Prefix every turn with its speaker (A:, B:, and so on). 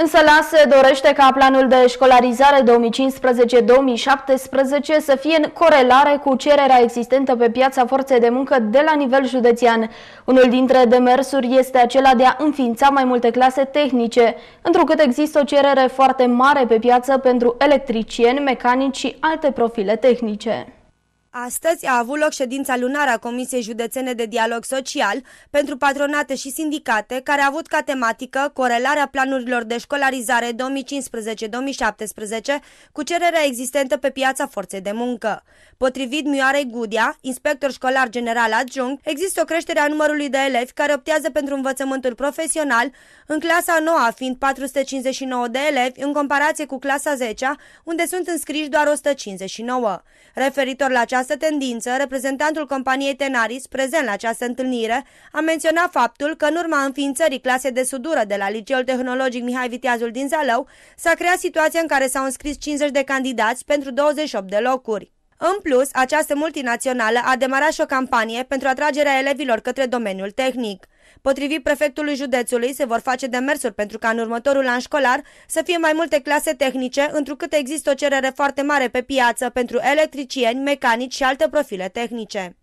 A: Însă la se dorește ca planul de școlarizare 2015-2017 să fie în corelare cu cererea existentă pe piața forței de muncă de la nivel județean. Unul dintre demersuri este acela de a înființa mai multe clase tehnice, întrucât există o cerere foarte mare pe piață pentru electricieni, mecanici și alte profile tehnice.
B: Astăzi a avut loc ședința lunară a Comisiei Județene de Dialog Social pentru patronate și sindicate, care a avut ca tematică corelarea planurilor de școlarizare 2015-2017 cu cererea existentă pe piața forței de muncă. Potrivit Mioarei Gudia, inspector școlar general adjunct, există o creștere a numărului de elevi care optează pentru învățământul profesional, în clasa 9 fiind 459 de elevi, în comparație cu clasa 10 unde sunt înscriși doar 159. Referitor la această această tendință, reprezentantul companiei Tenaris, prezent la această întâlnire, a menționat faptul că în urma înființării clasei de sudură de la Liceul Tehnologic Mihai Viteazul din Zalău, s-a creat situația în care s-au înscris 50 de candidați pentru 28 de locuri. În plus, această multinațională a demarat și o campanie pentru atragerea elevilor către domeniul tehnic. Potrivit prefectului județului, se vor face demersuri pentru ca în următorul an școlar să fie mai multe clase tehnice, întrucât există o cerere foarte mare pe piață pentru electricieni, mecanici și alte profile tehnice.